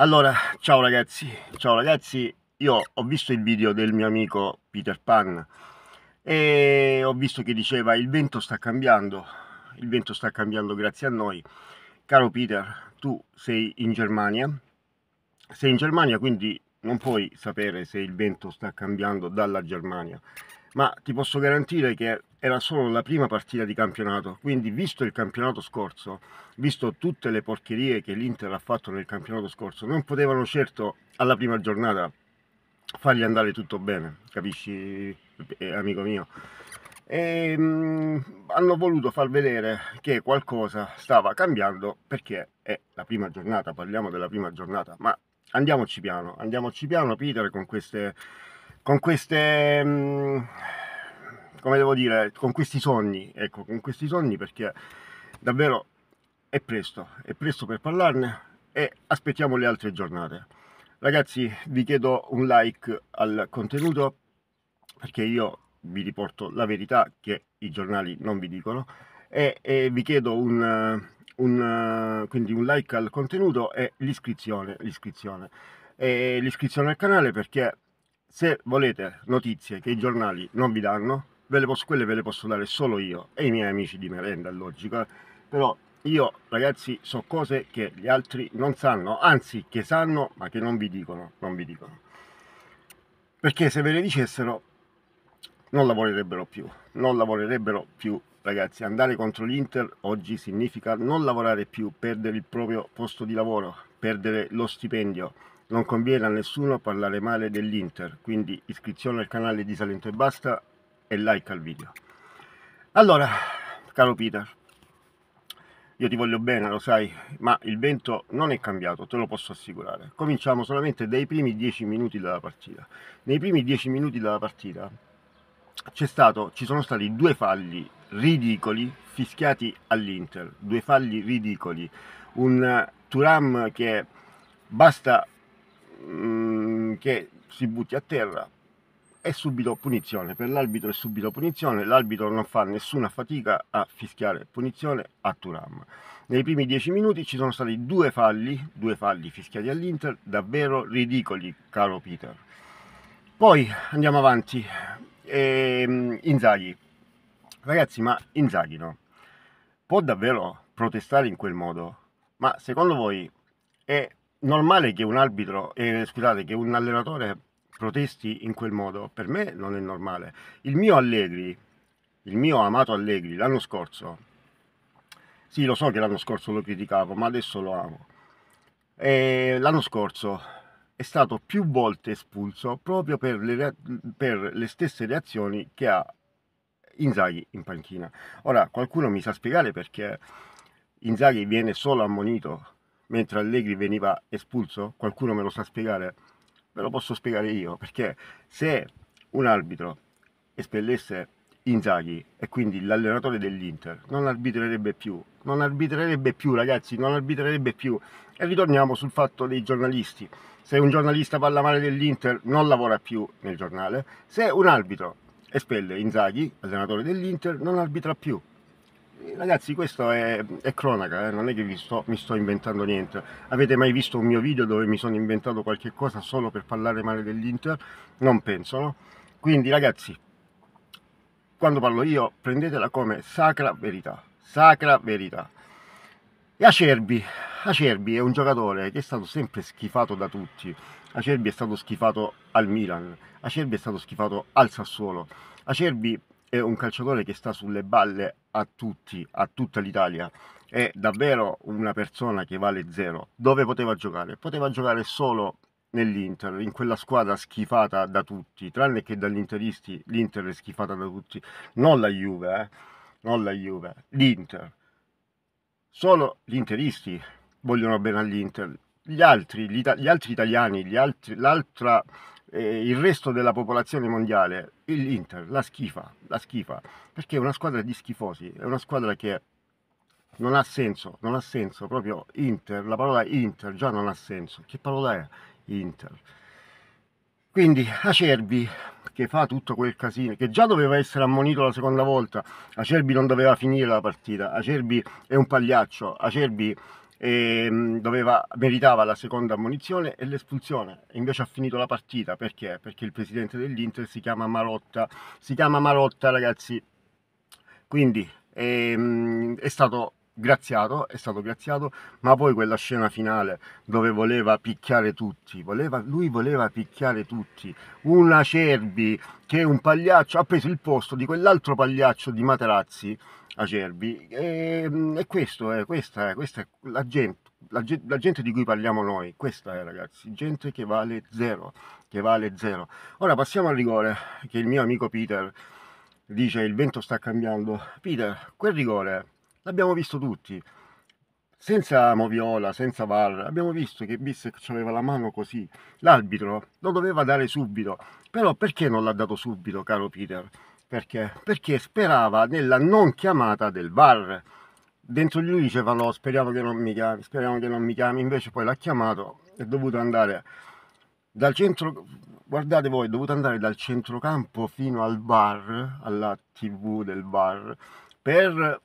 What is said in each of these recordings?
allora ciao ragazzi ciao ragazzi io ho visto il video del mio amico Peter Pan e ho visto che diceva il vento sta cambiando il vento sta cambiando grazie a noi caro Peter tu sei in Germania sei in Germania quindi non puoi sapere se il vento sta cambiando dalla Germania ma ti posso garantire che era solo la prima partita di campionato, quindi visto il campionato scorso, visto tutte le porcherie che l'Inter ha fatto nel campionato scorso, non potevano certo alla prima giornata fargli andare tutto bene, capisci eh, amico mio? E, ehm, mh, hanno voluto far vedere che qualcosa stava cambiando perché è la prima giornata, parliamo della prima giornata, ma andiamoci piano, andiamoci piano Peter con queste con queste... Mm, come devo dire, con questi sogni, ecco, con questi sogni perché davvero è presto, è presto per parlarne e aspettiamo le altre giornate. Ragazzi, vi chiedo un like al contenuto perché io vi riporto la verità che i giornali non vi dicono e, e vi chiedo un, un, quindi un like al contenuto e l'iscrizione, l'iscrizione, e l'iscrizione al canale perché se volete notizie che i giornali non vi danno, ve posso, quelle ve le posso dare solo io e i miei amici di merenda, logico. Eh. però io ragazzi so cose che gli altri non sanno, anzi che sanno ma che non vi dicono, non vi dicono. Perché se ve le dicessero non lavorerebbero più, non lavorerebbero più ragazzi, andare contro l'Inter oggi significa non lavorare più, perdere il proprio posto di lavoro, perdere lo stipendio, non conviene a nessuno parlare male dell'Inter, quindi iscrizione al canale di Salento e Basta e like al video. Allora, caro Peter, io ti voglio bene, lo sai, ma il vento non è cambiato, te lo posso assicurare. Cominciamo solamente dai primi 10 minuti della partita. Nei primi 10 minuti della partita stato, ci sono stati due falli ridicoli fischiati all'Inter, due falli ridicoli. Un Turam che basta Mm, che si butti a terra è subito punizione, per l'arbitro è subito punizione, l'arbitro non fa nessuna fatica a fischiare punizione a Turam. Nei primi dieci minuti ci sono stati due falli, due falli fischiati all'Inter, davvero ridicoli, caro Peter. Poi andiamo avanti, ehm, Inzaghi. Ragazzi, ma Inzaghi no? Può davvero protestare in quel modo? Ma secondo voi è normale che un arbitro, eh, scusate, che un allenatore protesti in quel modo, per me non è normale. Il mio Allegri, il mio amato Allegri, l'anno scorso, sì lo so che l'anno scorso lo criticavo, ma adesso lo amo, e l'anno scorso è stato più volte espulso proprio per le, per le stesse reazioni che ha Inzaghi in panchina. Ora qualcuno mi sa spiegare perché Inzaghi viene solo ammonito mentre Allegri veniva espulso? Qualcuno me lo sa spiegare? Ve lo posso spiegare io, perché se un arbitro espellesse Inzaghi e quindi l'allenatore dell'Inter non arbitrerebbe più, non arbitrerebbe più ragazzi, non arbitrerebbe più. E ritorniamo sul fatto dei giornalisti. Se un giornalista parla male dell'Inter non lavora più nel giornale, se un arbitro espelle Inzaghi, allenatore dell'Inter, non arbitra più. Ragazzi, questo è, è cronaca, eh? non è che sto, mi sto inventando niente. Avete mai visto un mio video dove mi sono inventato qualche cosa solo per parlare male dell'Inter? Non penso, no? Quindi, ragazzi, quando parlo io, prendetela come sacra verità. Sacra verità. E Acerbi, Acerbi è un giocatore che è stato sempre schifato da tutti. Acerbi è stato schifato al Milan, Acerbi è stato schifato al Sassuolo. Acerbi è un calciatore che sta sulle balle a tutti, a tutta l'Italia. È davvero una persona che vale zero. Dove poteva giocare? Poteva giocare solo nell'Inter, in quella squadra schifata da tutti, tranne che dagli interisti, l'Inter è schifata da tutti, non la Juve, eh? non la Juve, l'Inter. Solo gli interisti vogliono bene all'Inter, gli altri, gli, gli altri italiani, gli altri, l'altra eh, il resto della popolazione mondiale, l'Inter, la schifa, la schifa, perché è una squadra di schifosi, è una squadra che non ha senso, non ha senso, proprio Inter, la parola Inter già non ha senso, che parola è Inter? Quindi Acerbi che fa tutto quel casino, che già doveva essere ammonito la seconda volta, Acerbi non doveva finire la partita, Acerbi è un pagliaccio, Acerbi e ehm, doveva, meritava la seconda ammonizione e l'espulsione. Invece ha finito la partita perché? Perché il presidente dell'Inter si chiama Marotta. Si chiama Marotta, ragazzi. Quindi ehm, è stato graziato, è stato graziato, ma poi quella scena finale dove voleva picchiare tutti, voleva, lui voleva picchiare tutti, un Acerbi che è un pagliaccio, ha preso il posto di quell'altro pagliaccio di Materazzi, Acerbi, e, ehm, e questo è, questa è, questa è la gente. La, la gente di cui parliamo noi, questa è ragazzi, gente che vale zero, che vale zero. Ora passiamo al rigore che il mio amico Peter dice il vento sta cambiando. Peter, quel rigore l'abbiamo visto tutti, senza Moviola, senza VAR, abbiamo visto che Bissec aveva la mano così, l'arbitro lo doveva dare subito, però perché non l'ha dato subito, caro Peter? Perché? Perché sperava nella non chiamata del VAR. Dentro di lui dicevano speriamo che non mi chiami, speriamo che non mi chiami, invece poi l'ha chiamato, è dovuto andare dal centro, guardate voi, è dovuto andare dal centrocampo fino al bar, alla tv del bar, per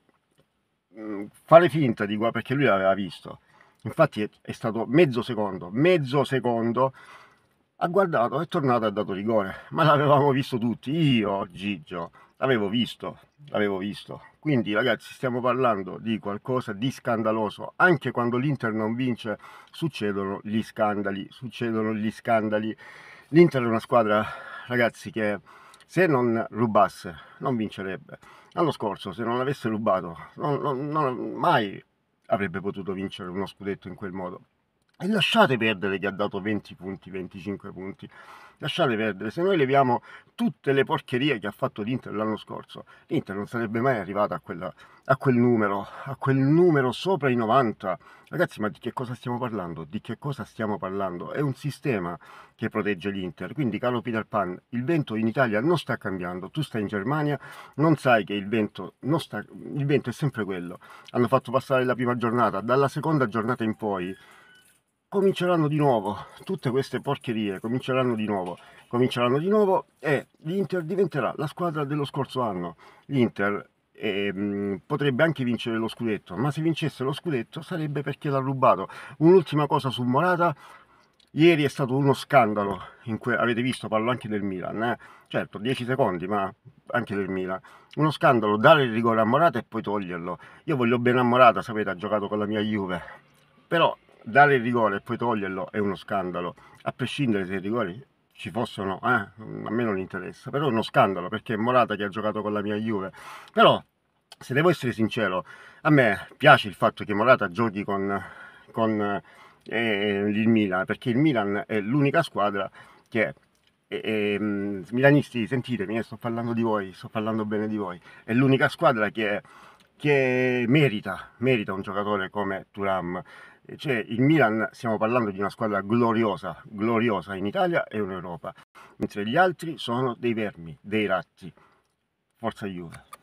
Mm, fare finta di guardare perché lui l'aveva visto. Infatti è, è, stato mezzo secondo, mezzo secondo, ha guardato, è tornato e ha dato rigore. Ma l'avevamo visto tutti, io, Gigio, l'avevo visto, l'avevo visto. Quindi ragazzi stiamo parlando di qualcosa di scandaloso. Anche quando l'Inter non vince succedono gli scandali, succedono gli scandali. L'Inter è una squadra, ragazzi, che se non rubasse non vincerebbe L'anno scorso, se non l'avesse rubato, non, non, non, mai avrebbe potuto vincere uno scudetto in quel modo. E lasciate perdere che ha dato 20 punti, 25 punti. Lasciate perdere, se noi leviamo tutte le porcherie che ha fatto l'Inter l'anno scorso, l'Inter non sarebbe mai arrivata a, quella, a quel numero, a quel numero sopra i 90. Ragazzi, ma di che cosa stiamo parlando? Di che cosa stiamo parlando? È un sistema che protegge l'Inter. Quindi, caro Peter Pan, il vento in Italia non sta cambiando. Tu stai in Germania, non sai che il vento, sta, il vento è sempre quello. Hanno fatto passare la prima giornata, dalla seconda giornata in poi cominceranno di nuovo, tutte queste porcherie cominceranno di nuovo, cominceranno di nuovo e l'Inter diventerà la squadra dello scorso anno. L'Inter e, ehm, potrebbe anche vincere lo scudetto, ma se vincesse lo scudetto sarebbe perché l'ha rubato. Un'ultima cosa su Morata, ieri è stato uno scandalo, in cui, avete visto, parlo anche del Milan, eh? certo 10 secondi, ma anche del Milan. Uno scandalo, dare il rigore a Morata e poi toglierlo. Io voglio bene a Morata, sapete, ha giocato con la mia Juve, però dare il rigore e poi toglierlo è uno scandalo, a prescindere se i rigori ci fossero, eh, a me non interessa, però è uno scandalo perché è Morata che ha giocato con la mia Juve, però se devo essere sincero, a me piace il fatto che Morata giochi con, con eh, eh il Milan, perché il Milan è l'unica squadra che e, eh, e, ehm, milanisti, sentitemi, eh, sto parlando di voi, sto parlando bene di voi. È l'unica squadra che, che merita, merita un giocatore come Turam cioè, il Milan stiamo parlando di una squadra gloriosa, gloriosa in Italia e in Europa, mentre gli altri sono dei vermi, dei ratti. Forza Juve.